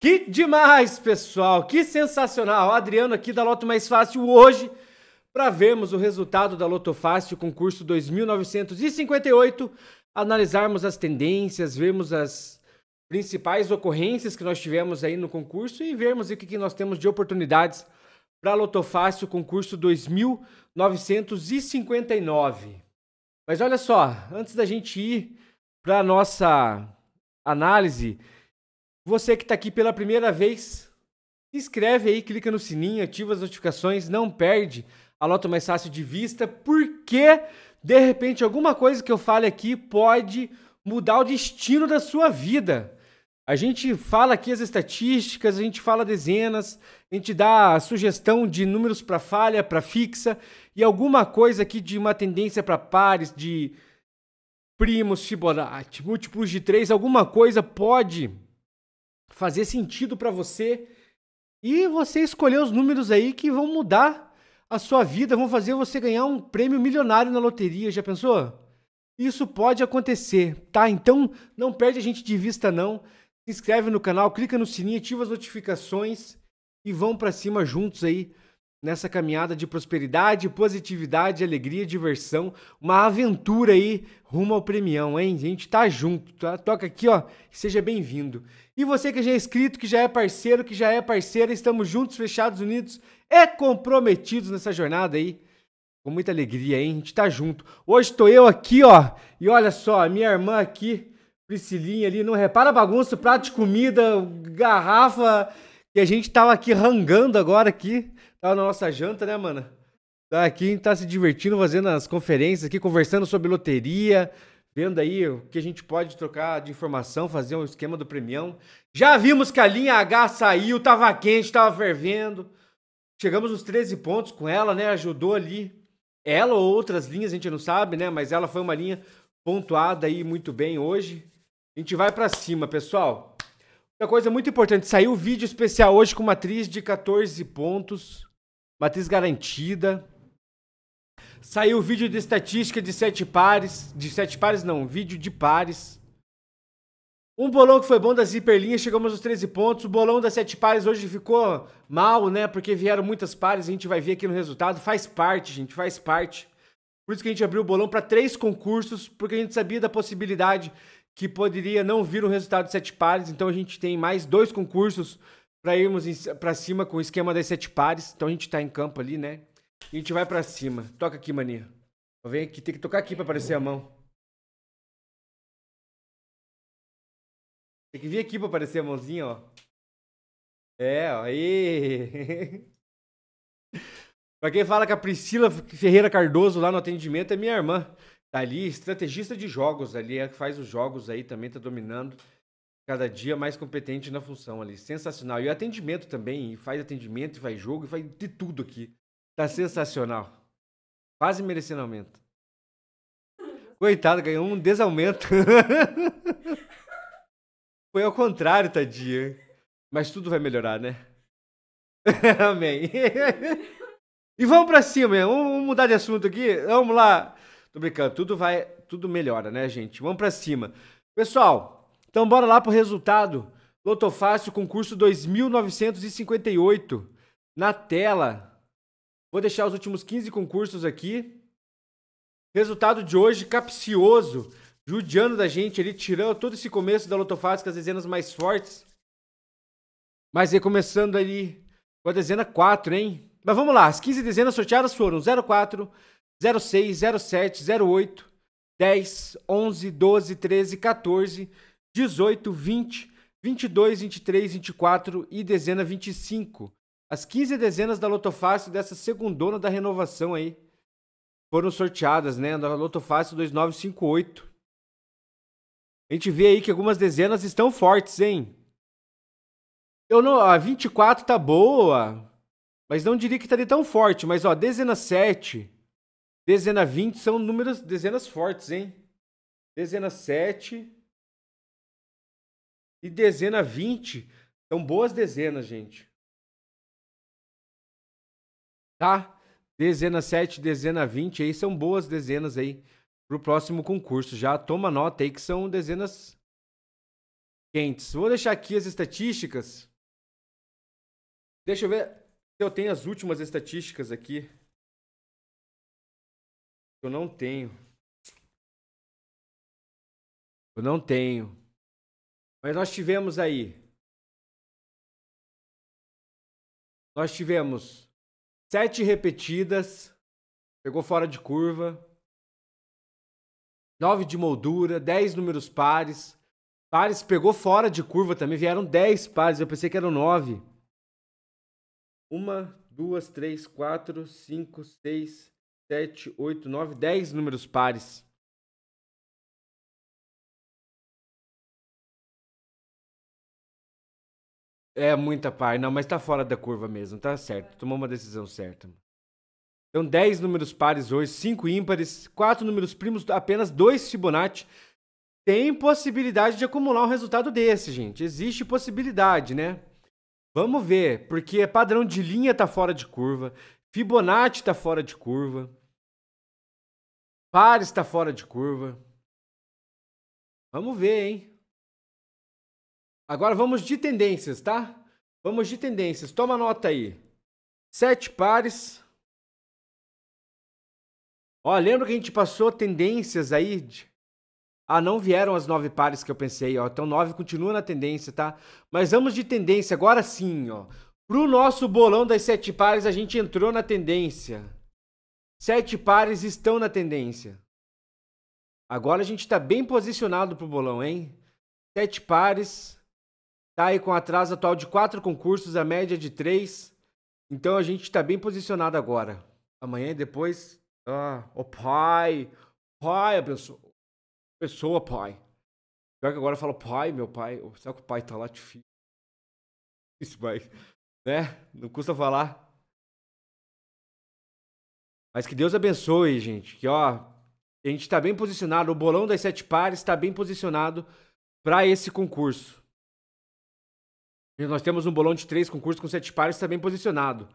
Que demais, pessoal! Que sensacional! Adriano aqui da Loto Mais Fácil hoje para vermos o resultado da Loto Fácil concurso 2958, analisarmos as tendências, vermos as principais ocorrências que nós tivemos aí no concurso e vermos o que, que nós temos de oportunidades para a Loto Fácil concurso 2959. Mas olha só, antes da gente ir para nossa análise, você que está aqui pela primeira vez, se inscreve aí, clica no sininho, ativa as notificações, não perde a Loto Mais Fácil de vista, porque de repente alguma coisa que eu fale aqui pode mudar o destino da sua vida. A gente fala aqui as estatísticas, a gente fala dezenas, a gente dá a sugestão de números para falha, para fixa e alguma coisa aqui de uma tendência para pares, de primos, Fibonacci, múltiplos de três, alguma coisa pode fazer sentido para você e você escolher os números aí que vão mudar a sua vida, vão fazer você ganhar um prêmio milionário na loteria, já pensou? Isso pode acontecer, tá? Então não perde a gente de vista não. Se inscreve no canal, clica no sininho, ativa as notificações e vão para cima juntos aí nessa caminhada de prosperidade, positividade, alegria, diversão, uma aventura aí rumo ao premião, hein? A gente tá junto, tá? Toca aqui, ó, seja bem-vindo. E você que já é inscrito, que já é parceiro, que já é parceira, estamos juntos, fechados, unidos e comprometidos nessa jornada aí. Com muita alegria, hein? A gente tá junto. Hoje tô eu aqui, ó, e olha só, a minha irmã aqui, Priscilinha ali, não repara bagunça, prato de comida, garrafa, que a gente tava aqui rangando agora aqui Tá na nossa janta, né, mano? Tá aqui, tá se divertindo, fazendo as conferências aqui, conversando sobre loteria, vendo aí o que a gente pode trocar de informação, fazer um esquema do premião. Já vimos que a linha H saiu, tava quente, tava fervendo. Chegamos nos 13 pontos com ela, né? Ajudou ali. Ela ou outras linhas, a gente não sabe, né? Mas ela foi uma linha pontuada aí muito bem hoje. A gente vai para cima, pessoal. Uma coisa muito importante, saiu o vídeo especial hoje com uma atriz de 14 pontos matriz garantida. Saiu o vídeo de estatística de sete pares. De sete pares, não, vídeo de pares. Um bolão que foi bom das hiperlinhas, chegamos aos 13 pontos. O bolão das sete pares hoje ficou mal, né? Porque vieram muitas pares, a gente vai ver aqui no resultado. Faz parte, gente, faz parte. Por isso que a gente abriu o bolão para três concursos, porque a gente sabia da possibilidade que poderia não vir um resultado de sete pares. Então a gente tem mais dois concursos para irmos para cima com o esquema das sete pares. Então a gente tá em campo ali, né? E a gente vai para cima. Toca aqui, mania. Vem aqui, tem que tocar aqui para aparecer a mão. Tem que vir aqui para aparecer a mãozinha, ó. É, ó, aí. pra quem fala que a Priscila Ferreira Cardoso lá no atendimento é minha irmã. Tá ali, estrategista de jogos ali, é que faz os jogos aí também, tá dominando cada dia mais competente na função ali. Sensacional. E o atendimento também, faz atendimento, faz jogo, faz de tudo aqui. Tá sensacional. Quase merecendo aumento. Coitado, ganhou um desaumento. Foi ao contrário, tadinha. Mas tudo vai melhorar, né? Amém. e vamos pra cima, hein? vamos mudar de assunto aqui. Vamos lá. Tô brincando, tudo vai, tudo melhora, né, gente? Vamos pra cima. Pessoal, então bora lá pro resultado. Lotofácil, concurso 2958. Na tela. Vou deixar os últimos 15 concursos aqui. Resultado de hoje capcioso, Judiano da gente ele tirando todo esse começo da Lotofácil com as dezenas mais fortes. Mas recomeçando ali com a dezena 4, hein? Mas vamos lá, as 15 dezenas sorteadas foram 04, 06, 07, 08, 10, 11, 12, 13, 14, 18, 20, 22, 23, 24 e dezena 25. As 15 dezenas da Lotofácil dessa segundona da renovação aí foram sorteadas, né? Da Lotofácil 2958. A gente vê aí que algumas dezenas estão fortes, hein? Eu não, a 24 tá boa, mas não diria que tá estaria tão forte, mas ó, dezena 7, dezena 20 são números, dezenas fortes, hein? Dezena 7, e dezena 20 são boas dezenas, gente. Tá? Dezena 7, dezena 20 aí são boas dezenas aí pro próximo concurso. Já toma nota aí que são dezenas quentes. Vou deixar aqui as estatísticas. Deixa eu ver se eu tenho as últimas estatísticas aqui. Eu não tenho. Eu não tenho. Mas nós tivemos aí. Nós tivemos sete repetidas, pegou fora de curva, nove de moldura, dez números pares. Pares pegou fora de curva também, vieram dez pares, eu pensei que eram nove. Uma, duas, três, quatro, cinco, seis, sete, oito, nove, dez números pares. É muita par. Não, mas tá fora da curva mesmo. Tá certo. Tomou uma decisão certa. Então, 10 números pares hoje, 5 ímpares, 4 números primos, apenas 2 Fibonacci. Tem possibilidade de acumular um resultado desse, gente. Existe possibilidade, né? Vamos ver, porque padrão de linha tá fora de curva, Fibonacci tá fora de curva, pares tá fora de curva. Vamos ver, hein? Agora vamos de tendências, tá? Vamos de tendências. Toma nota aí. Sete pares. Ó, lembra que a gente passou tendências aí? De... Ah, não vieram as nove pares que eu pensei, ó. Então nove continua na tendência, tá? Mas vamos de tendência agora sim, ó. Pro nosso bolão das sete pares, a gente entrou na tendência. Sete pares estão na tendência. Agora a gente tá bem posicionado pro bolão, hein? Sete pares Tá aí com atraso atual de quatro concursos, a média de três. Então a gente está bem posicionado agora. Amanhã e depois. Ah, oh pai! Pai, a pessoa. Pessoa, pai. Pior que agora eu falo, pai, meu pai. Será que o pai tá lá difícil? Isso, mas. Né? Não custa falar. Mas que Deus abençoe, gente. Que ó, a gente tá bem posicionado. O bolão das sete pares está bem posicionado para esse concurso. Nós temos um bolão de três concursos com sete pares também tá posicionado.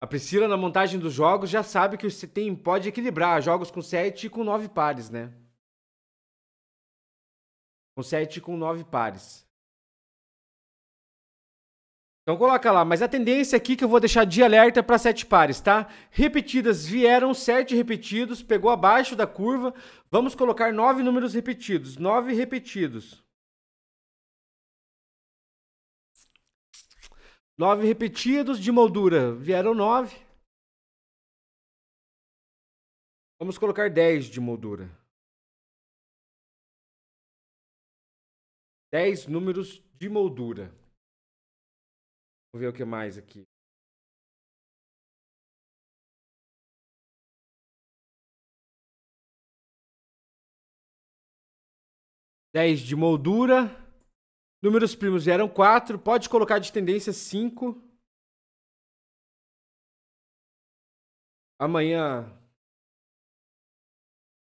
A Priscila, na montagem dos jogos, já sabe que você tem, pode equilibrar jogos com sete e com nove pares, né? Com sete e com nove pares. Então coloca lá, mas a tendência aqui é que eu vou deixar de alerta para sete pares, tá? Repetidas vieram sete repetidos, pegou abaixo da curva. Vamos colocar nove números repetidos, nove repetidos. Nove repetidos de moldura. Vieram nove. Vamos colocar dez de moldura. Dez números de moldura. Vamos ver o que mais aqui. Dez de moldura. Números primos vieram 4, pode colocar de tendência 5. Amanhã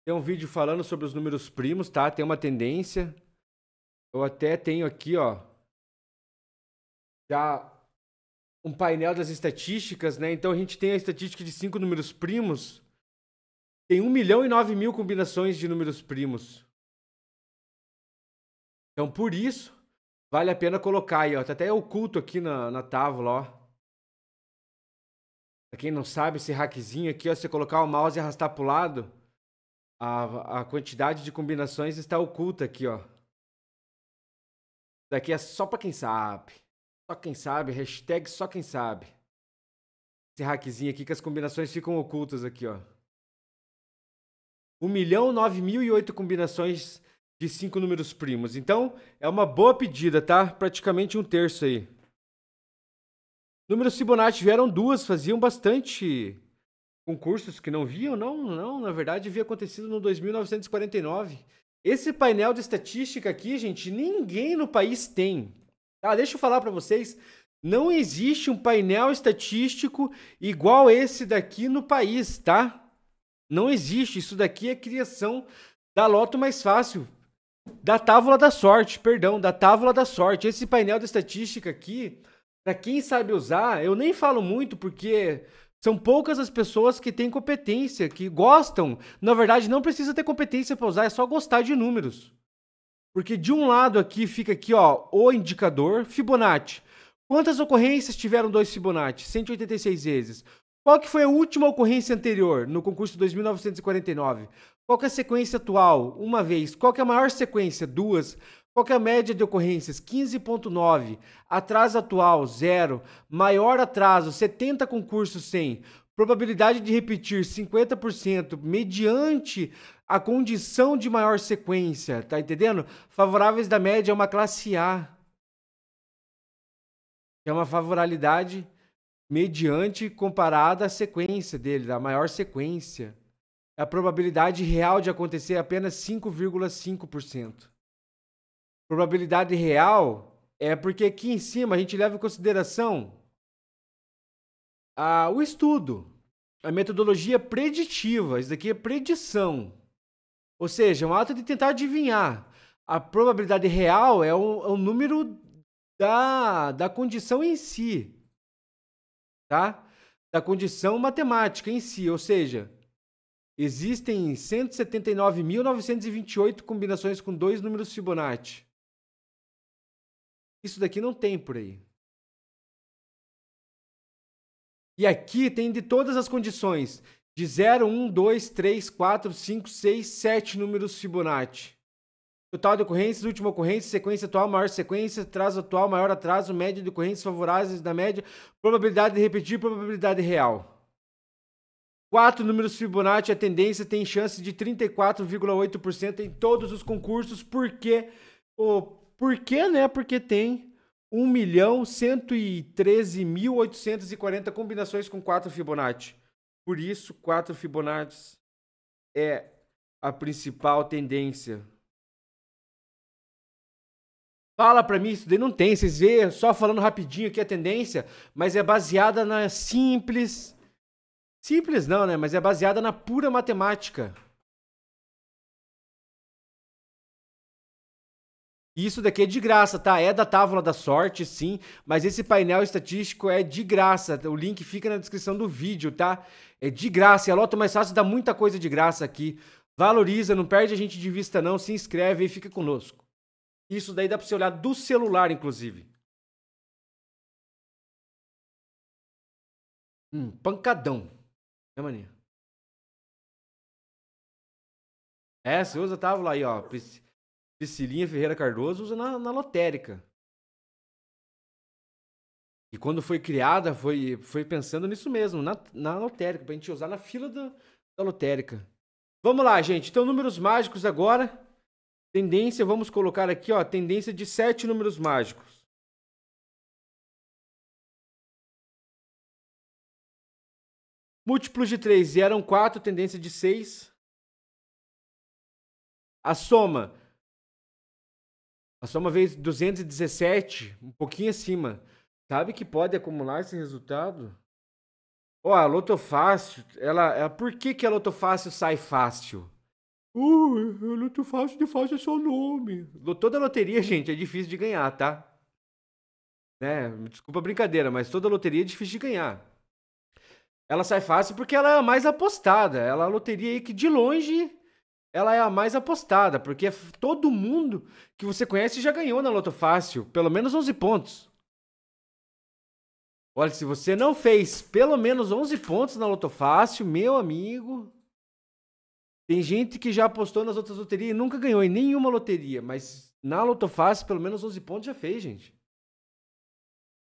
tem um vídeo falando sobre os números primos, tá? Tem uma tendência. Eu até tenho aqui, ó, já um painel das estatísticas, né? Então a gente tem a estatística de cinco números primos. Tem 1 milhão e 9 mil combinações de números primos. Então por isso Vale a pena colocar aí, ó. Tá até oculto aqui na, na tábua, ó. Pra quem não sabe, esse hackzinho aqui, ó. Se você colocar o mouse e arrastar pro lado, a, a quantidade de combinações está oculta aqui, ó. Isso daqui é só pra quem sabe. Só quem sabe, hashtag só quem sabe. Esse hackzinho aqui que as combinações ficam ocultas aqui, ó. 1 milhão, 9 mil e 8 combinações de cinco números primos. Então, é uma boa pedida, tá? Praticamente um terço aí. Números Fibonacci vieram duas, faziam bastante concursos que não viam, não, não, na verdade havia acontecido no 2949. Esse painel de estatística aqui, gente, ninguém no país tem. Tá, deixa eu falar para vocês, não existe um painel estatístico igual esse daqui no país, tá? Não existe, isso daqui é criação da Loto Mais Fácil. Da tábua da sorte, perdão, da tábua da sorte. Esse painel da estatística aqui, para quem sabe usar, eu nem falo muito porque são poucas as pessoas que têm competência, que gostam. Na verdade, não precisa ter competência para usar, é só gostar de números. Porque de um lado aqui fica aqui, ó, o indicador Fibonacci. Quantas ocorrências tiveram dois Fibonacci? 186 vezes. Qual que foi a última ocorrência anterior no concurso 2949? Qual é a sequência atual? Uma vez. Qual é a maior sequência? Duas. Qual é a média de ocorrências? 15,9. Atraso atual, zero. Maior atraso, 70 concursos, sem. Probabilidade de repetir, 50%, mediante a condição de maior sequência, tá entendendo? Favoráveis da média é uma classe A. É uma favorabilidade mediante comparada à sequência dele, da maior sequência a probabilidade real de acontecer é apenas 5,5%. Probabilidade real é porque aqui em cima a gente leva em consideração a, o estudo, a metodologia preditiva. Isso daqui é predição. Ou seja, é um ato de tentar adivinhar. A probabilidade real é o, é o número da, da condição em si, tá? Da condição matemática em si, ou seja, Existem 179.928 combinações com dois números Fibonacci. Isso daqui não tem por aí. E aqui tem de todas as condições. De 0, 1, 2, 3, 4, 5, 6, 7 números Fibonacci. Total de ocorrências, última ocorrência, sequência atual, maior sequência, atraso atual, maior atraso, média de ocorrências favoráveis da média, probabilidade de repetir, probabilidade real. Quatro números Fibonacci, a tendência tem chance de 34,8% em todos os concursos, porque oh, por quê, né? Porque tem 1.113.840 milhão combinações com quatro Fibonacci. Por isso, quatro Fibonacci é a principal tendência. Fala para mim, isso daí não tem, vocês veem, só falando rapidinho aqui a tendência, mas é baseada na simples Simples não, né? Mas é baseada na pura matemática. Isso daqui é de graça, tá? É da Távola da Sorte, sim, mas esse painel estatístico é de graça. O link fica na descrição do vídeo, tá? É de graça. E a Loto Mais Fácil dá muita coisa de graça aqui. Valoriza, não perde a gente de vista não, se inscreve e fica conosco. Isso daí dá pra você olhar do celular, inclusive. Hum, pancadão. Né, Mania. É, você usa, tava tá? lá aí, ó. Priscilinha Ferreira Cardoso usa na, na lotérica. E quando foi criada, foi, foi pensando nisso mesmo, na, na lotérica, pra gente usar na fila da, da lotérica. Vamos lá, gente. Então, números mágicos agora. Tendência, vamos colocar aqui, ó, tendência de sete números mágicos. Múltiplos de 3 eram 4, tendência de 6. A soma. A soma vezes 217, um pouquinho acima. Sabe que pode acumular esse resultado? Ó, oh, a lotofácil, ela, ela, por que que a lotofácil sai fácil? Uh, lotofácil de fácil é seu nome. Toda loteria, gente, é difícil de ganhar, tá? Né? Desculpa a brincadeira, mas toda loteria é difícil de ganhar. Ela sai fácil porque ela é a mais apostada. Ela é a loteria aí que de longe ela é a mais apostada, porque todo mundo que você conhece já ganhou na Loto Fácil, pelo menos 11 pontos. Olha, se você não fez pelo menos 11 pontos na Loto Fácil, meu amigo, tem gente que já apostou nas outras loterias e nunca ganhou em nenhuma loteria, mas na Loto Fácil pelo menos 11 pontos já fez, gente.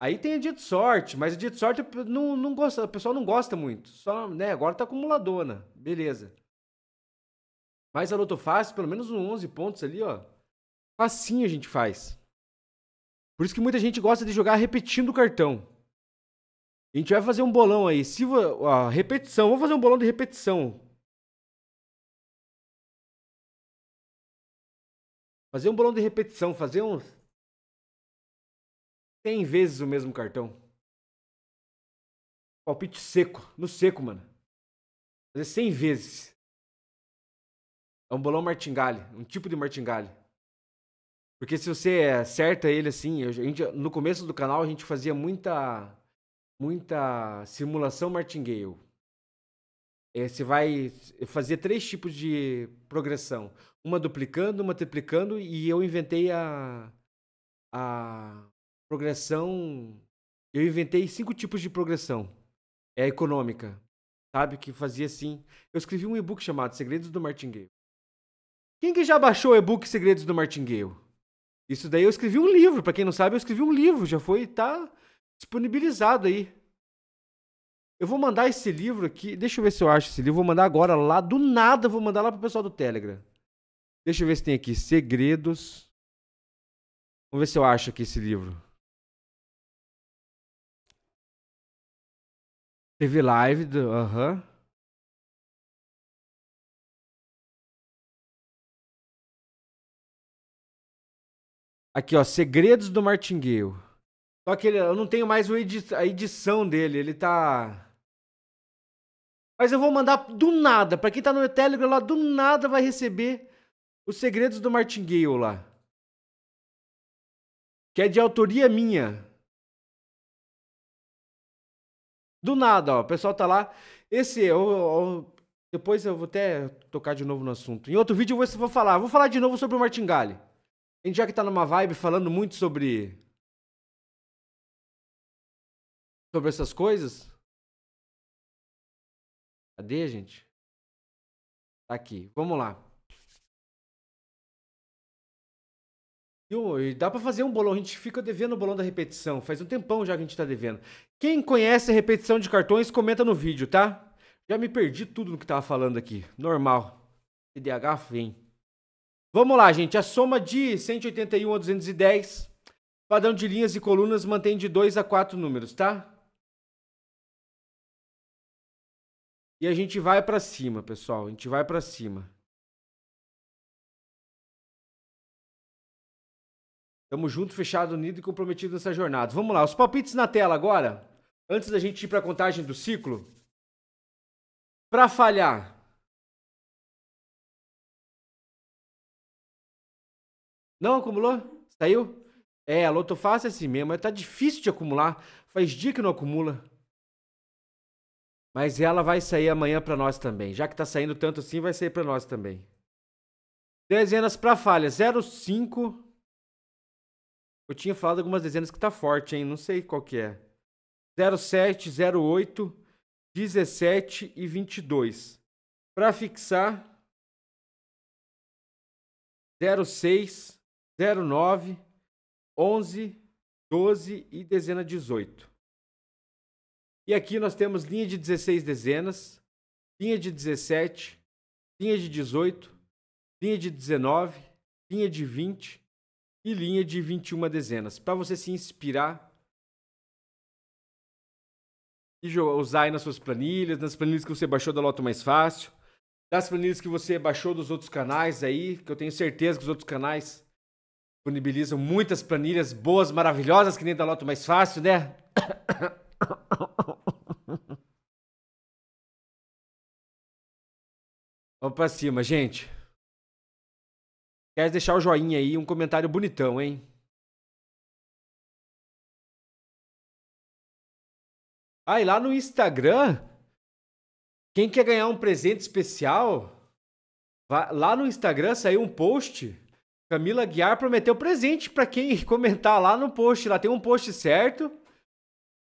Aí tem a dia de sorte, mas a dia de sorte não, não gosta, o pessoal não gosta muito. Só, né, agora tá acumuladona. Beleza. Mas a Loto Fácil, pelo menos uns 11 pontos ali, ó. Facinho a gente faz. Por isso que muita gente gosta de jogar repetindo o cartão. A gente vai fazer um bolão aí. Se a repetição, vamos fazer um bolão de repetição. Fazer um bolão de repetição, fazer uns 100 vezes o mesmo cartão. Palpite seco. No seco, mano. Fazer 100 vezes. É um bolão martingale. Um tipo de martingale. Porque se você acerta ele assim... gente, no começo do canal a gente fazia muita... Muita simulação martingale. É, você vai fazer três tipos de progressão. Uma duplicando, uma triplicando e eu inventei a... A progressão. Eu inventei cinco tipos de progressão é, econômica, sabe? Que fazia assim. Eu escrevi um e-book chamado Segredos do Martingale. Quem que já baixou o e-book Segredos do Martingale? Isso daí eu escrevi um livro, para quem não sabe, eu escrevi um livro, já foi, tá disponibilizado aí. Eu vou mandar esse livro aqui, deixa eu ver se eu acho esse livro, vou mandar agora lá, do nada, vou mandar lá pro pessoal do Telegram. Deixa eu ver se tem aqui, Segredos. Vamos ver se eu acho aqui esse livro. Teve live do. Aham. Uhum. Aqui, ó, Segredos do Martingale. Só que ele, eu não tenho mais edi a edição dele, ele tá. Mas eu vou mandar do nada. Pra quem tá no meu Telegram lá, do nada vai receber os segredos do Martingale lá. Que é de autoria minha. Do nada, ó, o pessoal tá lá. Esse, eu, eu, depois eu vou até tocar de novo no assunto. Em outro vídeo eu vou, vou falar, vou falar de novo sobre o martingale. A gente já que tá numa vibe falando muito sobre sobre essas coisas. Cadê, gente? Tá aqui. Vamos lá. E dá para fazer um bolão, a gente fica devendo o bolão da repetição. Faz um tempão já que a gente tá devendo. Quem conhece a repetição de cartões, comenta no vídeo, tá? Já me perdi tudo no que tava falando aqui. Normal. TDAH vem. Vamos lá, gente. A soma de 181 a 210, padrão de linhas e colunas, mantém de 2 a 4 números, tá? E a gente vai para cima, pessoal. A gente vai para cima. Tamo junto, fechado, unido e comprometido nessa jornada. Vamos lá, os palpites na tela agora antes da gente ir para a contagem do ciclo, para falhar, não acumulou? Saiu? É, a loto fácil é assim mesmo, mas tá difícil de acumular. Faz dia que não acumula. Mas ela vai sair amanhã para nós também. Já que tá saindo tanto assim, vai sair para nós também. Dezenas para falha, 05. Eu tinha falado algumas dezenas que tá forte, hein? Não sei qual que é. 07, 08, 17 e 22. Para fixar, 06, 09, 11, 12 e dezena 18. E aqui nós temos linha de 16 dezenas, linha de 17, linha de 18, linha de 19, linha de 20 e linha de 21 dezenas, para você se inspirar e usar aí nas suas planilhas, nas planilhas que você baixou da Loto Mais Fácil, das planilhas que você baixou dos outros canais aí, que eu tenho certeza que os outros canais disponibilizam muitas planilhas boas, maravilhosas, que nem da Loto Mais Fácil, né? Vamos pra cima, gente. Quer deixar o joinha aí, um comentário bonitão, hein? Ah, e lá no Instagram, quem quer ganhar um presente especial, lá no Instagram saiu um post. Camila Guiar prometeu presente para quem comentar lá no post. Lá tem um post certo.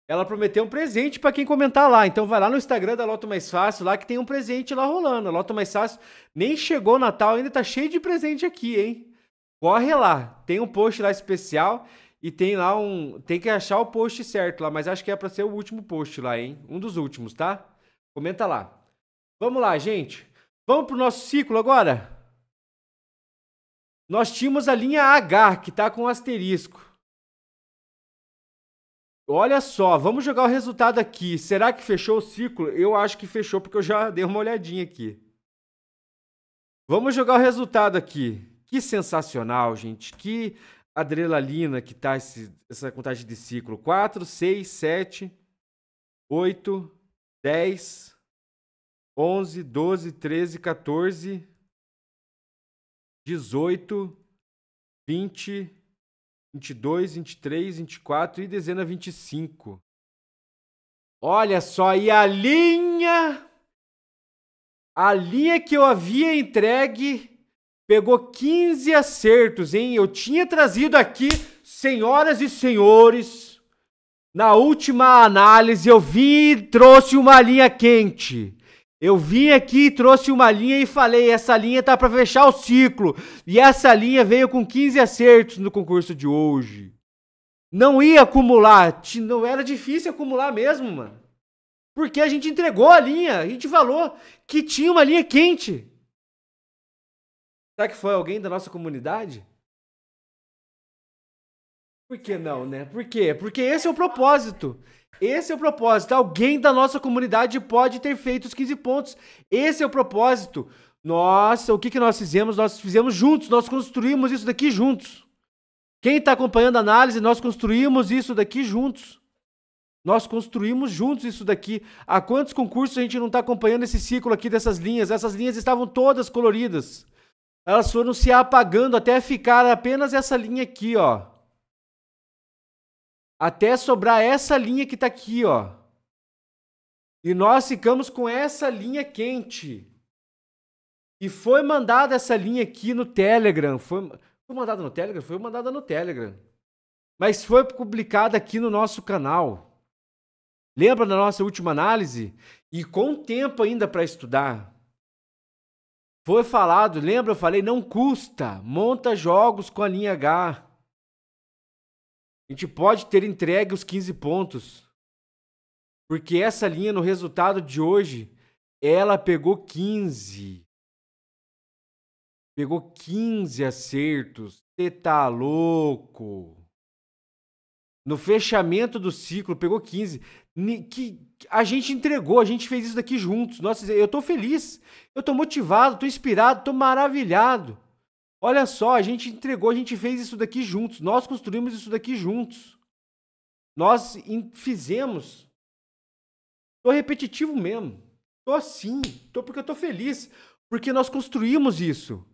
Ela prometeu um presente para quem comentar lá. Então vai lá no Instagram da Loto Mais Fácil, lá que tem um presente lá rolando. A Loto Mais Fácil nem chegou Natal, ainda tá cheio de presente aqui, hein? Corre lá. Tem um post lá especial e tem lá um. Tem que achar o post certo lá, mas acho que é para ser o último post lá, hein? Um dos últimos, tá? Comenta lá. Vamos lá, gente. Vamos pro nosso ciclo agora? Nós tínhamos a linha H, que tá com um asterisco. Olha só, vamos jogar o resultado aqui. Será que fechou o ciclo? Eu acho que fechou, porque eu já dei uma olhadinha aqui. Vamos jogar o resultado aqui. Que sensacional, gente. Que adrenalina que tá esse, essa contagem de ciclo? 4, 6, 7, 8, 10, 11, 12, 13, 14, 18, 20, 22, 23, 24 e dezena 25. Olha só, e a linha. A linha que eu havia entregue Pegou 15 acertos, hein? Eu tinha trazido aqui, senhoras e senhores, na última análise eu vim e trouxe uma linha quente. Eu vim aqui, trouxe uma linha e falei, essa linha tá para fechar o ciclo. E essa linha veio com 15 acertos no concurso de hoje. Não ia acumular, não era difícil acumular mesmo, mano. Porque a gente entregou a linha, a gente falou que tinha uma linha quente. Será que foi alguém da nossa comunidade? Por que não, né? Por quê? Porque esse é o propósito. Esse é o propósito. Alguém da nossa comunidade pode ter feito os 15 pontos. Esse é o propósito. Nossa, o que, que nós fizemos? Nós fizemos juntos, nós construímos isso daqui juntos. Quem está acompanhando a análise, nós construímos isso daqui juntos. Nós construímos juntos isso daqui. Há quantos concursos a gente não está acompanhando esse ciclo aqui dessas linhas? Essas linhas estavam todas coloridas elas foram se apagando até ficar apenas essa linha aqui, ó. Até sobrar essa linha que tá aqui, ó. E nós ficamos com essa linha quente. E foi mandada essa linha aqui no Telegram. Foi, foi mandada no Telegram? Foi mandada no Telegram. Mas foi publicada aqui no nosso canal. Lembra da nossa última análise? E com tempo ainda para estudar. Foi falado, lembra? Eu falei, não custa. Monta jogos com a linha H. A gente pode ter entregue os 15 pontos. Porque essa linha no resultado de hoje, ela pegou 15. Pegou 15 acertos. Você tá louco? No fechamento do ciclo, pegou 15 que a gente entregou, a gente fez isso daqui juntos. Nossa, eu tô feliz, eu tô motivado, tô inspirado, tô maravilhado. Olha só, a gente entregou, a gente fez isso daqui juntos, nós construímos isso daqui juntos. Nós fizemos. Tô repetitivo mesmo. Tô assim, tô porque eu tô feliz, porque nós construímos isso.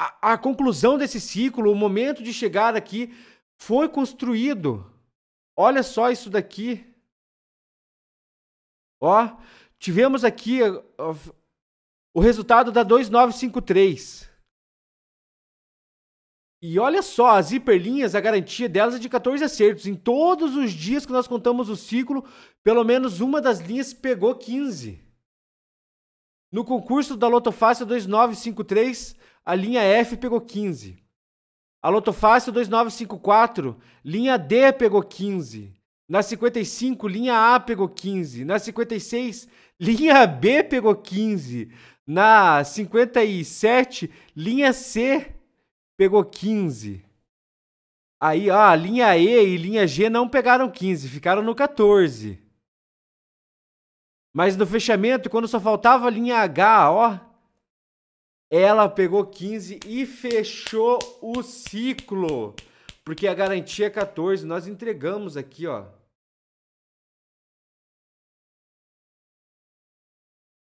A, a conclusão desse ciclo, o momento de chegada aqui, foi construído Olha só isso daqui. Ó, tivemos aqui o resultado da 2953. E olha só, as hiperlinhas, a garantia delas é de 14 acertos. Em todos os dias que nós contamos o ciclo, pelo menos uma das linhas pegou 15. No concurso da Lotofácil 2953, a linha F pegou 15. A Lotofácil 2954, linha D pegou 15. Na 55, linha A pegou 15. Na 56, linha B pegou 15. Na 57, linha C pegou 15. Aí, ó, linha E e linha G não pegaram 15, ficaram no 14. Mas no fechamento, quando só faltava linha H, ó, ela pegou 15 e fechou o ciclo. Porque a garantia é 14. Nós entregamos aqui, ó.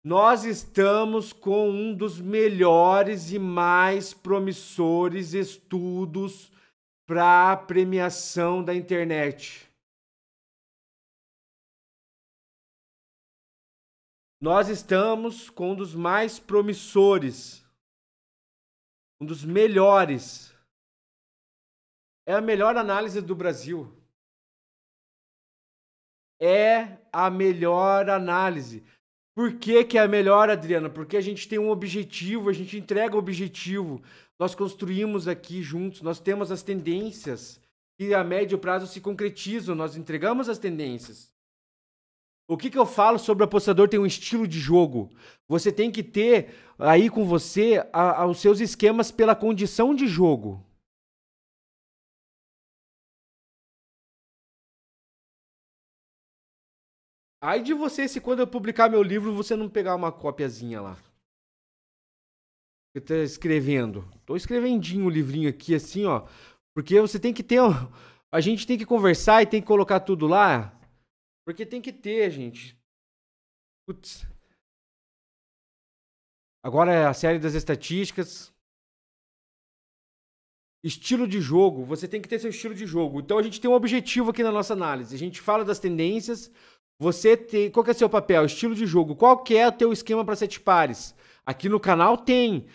Nós estamos com um dos melhores e mais promissores estudos para premiação da internet. Nós estamos com um dos mais promissores um dos melhores. É a melhor análise do Brasil. É a melhor análise. Por que, que é a melhor, Adriana? Porque a gente tem um objetivo, a gente entrega o objetivo. Nós construímos aqui juntos, nós temos as tendências que a médio prazo se concretizam, nós entregamos as tendências. O que, que eu falo sobre o apostador tem um estilo de jogo? Você tem que ter aí com você a, a, os seus esquemas pela condição de jogo. Ai de você se quando eu publicar meu livro você não pegar uma cópiazinha lá. Eu tô escrevendo. Tô escrevendinho o livrinho aqui assim, ó. Porque você tem que ter. A gente tem que conversar e tem que colocar tudo lá. Porque tem que ter, gente. Putz. Agora é a série das estatísticas. Estilo de jogo. Você tem que ter seu estilo de jogo. Então a gente tem um objetivo aqui na nossa análise. A gente fala das tendências. Você tem. Qual que é seu papel? Estilo de jogo. Qual que é o teu esquema para sete pares? Aqui no canal tem.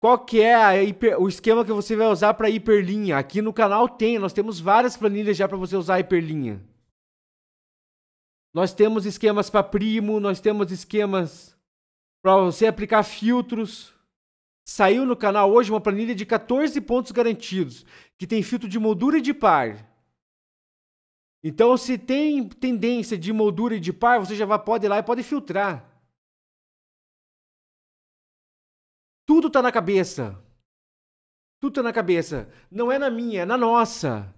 Qual que é hiper, o esquema que você vai usar para hiperlinha? Aqui no canal tem. Nós temos várias planilhas já para você usar hiperlinha. Nós temos esquemas para primo, nós temos esquemas para você aplicar filtros. Saiu no canal hoje uma planilha de 14 pontos garantidos, que tem filtro de moldura e de par. Então, se tem tendência de moldura e de par, você já pode ir lá e pode filtrar. Tudo está na cabeça. Tudo está na cabeça. Não é na minha, é na nossa.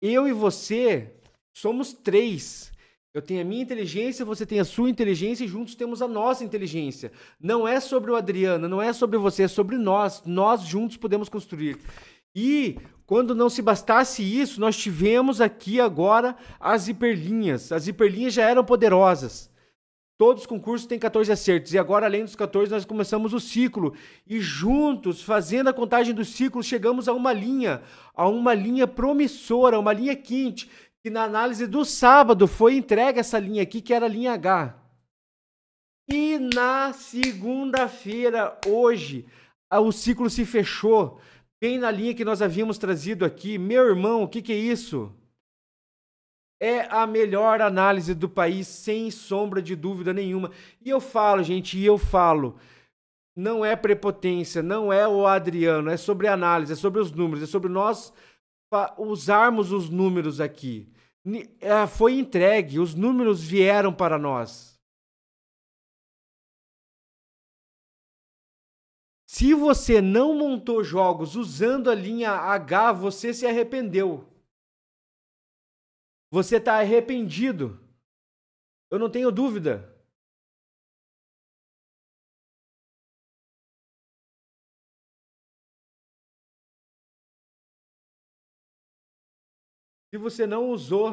Eu e você somos três. Eu tenho a minha inteligência, você tem a sua inteligência e juntos temos a nossa inteligência. Não é sobre o Adriano, não é sobre você, é sobre nós. Nós juntos podemos construir. E quando não se bastasse isso, nós tivemos aqui agora as hiperlinhas. As hiperlinhas já eram poderosas. Todos os concursos têm 14 acertos. E agora, além dos 14, nós começamos o ciclo. E juntos, fazendo a contagem do ciclo, chegamos a uma linha, a uma linha promissora, uma linha quente que na análise do sábado foi entregue essa linha aqui, que era a linha H. E na segunda-feira, hoje, o ciclo se fechou bem na linha que nós havíamos trazido aqui. Meu irmão, o que, que é isso? É a melhor análise do país, sem sombra de dúvida nenhuma. E eu falo, gente, e eu falo. Não é prepotência, não é o Adriano, é sobre análise, é sobre os números, é sobre nós usarmos os números aqui. Eh, foi entregue, os números vieram para nós. Se você não montou jogos usando a linha H, você se arrependeu. Você está arrependido. Eu não tenho dúvida. Se você não usou.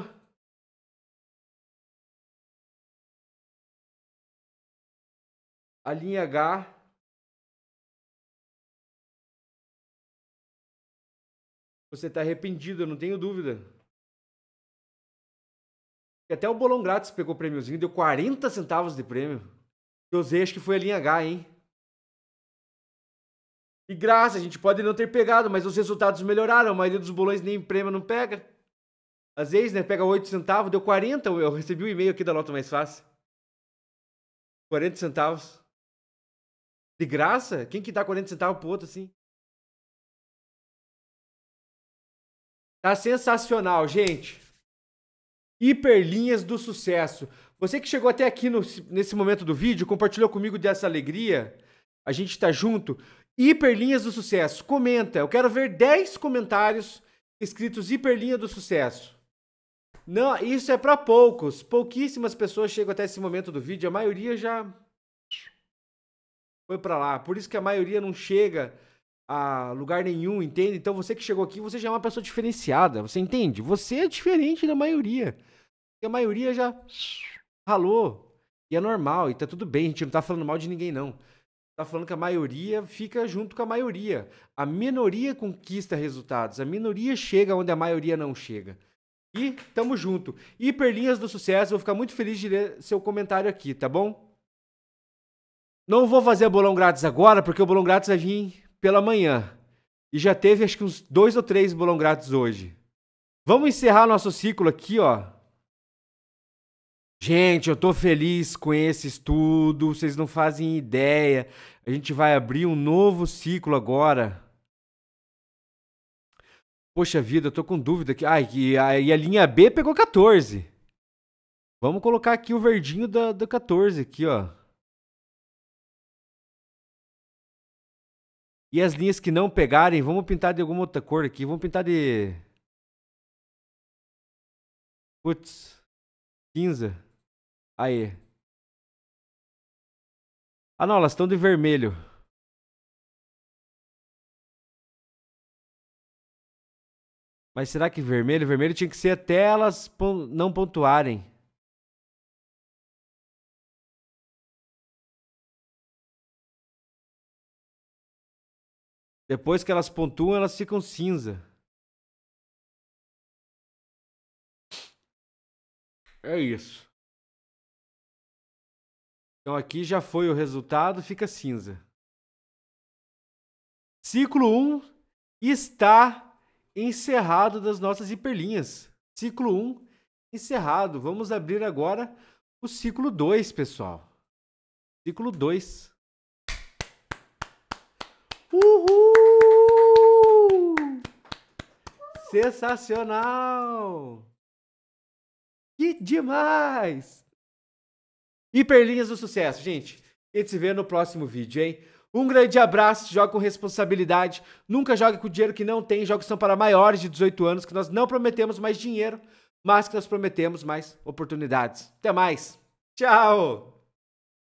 A linha H Você está arrependido, eu não tenho dúvida. Até o Bolão Grátis pegou o prêmiozinho, deu 40 centavos de prêmio. Eu usei, acho que foi a linha H, hein? E graças, a gente pode não ter pegado, mas os resultados melhoraram. A maioria dos bolões nem prêmio não pega. Às vezes, né? Pega 8 centavos, deu 40. Eu recebi o um e-mail aqui da Loto Mais Fácil. 40 centavos. De graça? Quem que dá 40 centavos pro outro assim? Tá sensacional, gente. Hiperlinhas do sucesso. Você que chegou até aqui no, nesse momento do vídeo, compartilhou comigo dessa alegria. A gente tá junto. Hiperlinhas do sucesso. Comenta. Eu quero ver 10 comentários escritos hiperlinha do sucesso. Não, isso é para poucos. Pouquíssimas pessoas chegam até esse momento do vídeo, a maioria já foi para lá. Por isso que a maioria não chega a lugar nenhum, entende? Então você que chegou aqui, você já é uma pessoa diferenciada, você entende? Você é diferente da maioria. E a maioria já ralou. E é normal, e tá tudo bem, a gente não tá falando mal de ninguém não. Tá falando que a maioria fica junto com a maioria. A minoria conquista resultados, a minoria chega onde a maioria não chega. E tamo junto. Hiperlinhas do sucesso, vou ficar muito feliz de ler seu comentário aqui, tá bom? Não vou fazer bolão grátis agora, porque o bolão grátis vai vir pela manhã. E já teve acho que uns dois ou três bolão grátis hoje. Vamos encerrar nosso ciclo aqui, ó. Gente, eu tô feliz com esse estudo, vocês não fazem ideia. A gente vai abrir um novo ciclo agora. Poxa vida, eu tô com dúvida aqui. Ah, e a, linha B pegou 14. Vamos colocar aqui o verdinho da, da 14 aqui, ó. E as linhas que não pegarem, vamos pintar de alguma outra cor aqui. Vamos pintar de... Putz. Cinza. Aí. Ah, não, elas estão de vermelho. Mas será que vermelho? Vermelho tinha que ser até elas não pontuarem. Depois que elas pontuam, elas ficam cinza. É isso. Então aqui já foi o resultado, fica cinza. Ciclo 1 um está encerrado das nossas hiperlinhas. Ciclo 1 encerrado. Vamos abrir agora o ciclo 2, pessoal. Ciclo 2. Uhul! Sensacional! Que demais! Hiperlinhas do sucesso, gente. A gente se vê no próximo vídeo, hein? Um grande abraço, Joga com responsabilidade. Nunca jogue com dinheiro que não tem. Jogos são para maiores de 18 anos, que nós não prometemos mais dinheiro, mas que nós prometemos mais oportunidades. Até mais. Tchau!